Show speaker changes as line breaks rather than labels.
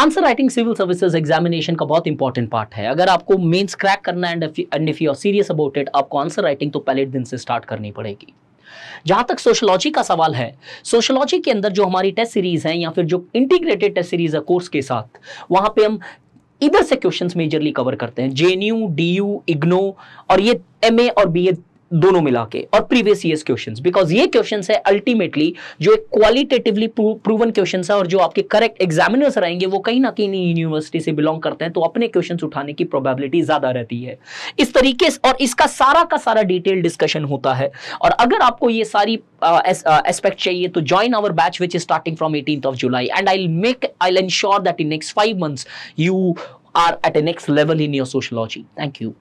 Answer writing civil services examination का बहुत important part है अगर आपको मेंस क्रैक करना and and if you are serious about it आपको आंसर राइटिंग तो पहले दिन से स्टार्ट करनी पड़ेगी जहां तक सोशलॉजी का सवाल है सोशलॉजी के अंदर जो हमारी टेस्ट सीरीज है या फिर जो इंटीग्रेटेड टेस्ट सीरीज है कोर्स के साथ वहां पे हम इधर से क्वेश्चंस मेजरली कवर करते हैं JNU and D U IGNOU और ये एम और बी दोनों मिला के और प्रीवियस ईयर क्वेश्चन बिकॉज ये क्वेश्चन है अल्टीमेटली जो एक क्वालिटेटिवली प्रूवन क्वेश्चन है और जो आपके करेक्ट एग्जामिनर्स रहेंगे वो कहीं ना कहीं यूनिवर्सिटी से बिलोंग करते हैं तो अपने क्वेश्चन उठाने की प्रोबेबिलिटी ज्यादा रहती है इस तरीके से और इसका सारा का सारा डिटेल डिस्कशन होता है और अगर आपको ये सारी एस्पेक्ट uh, uh, चाहिए तो join our batch which is starting from eighteen of July and I make I ensure that in next five months you are at a next level in your sociology. Thank you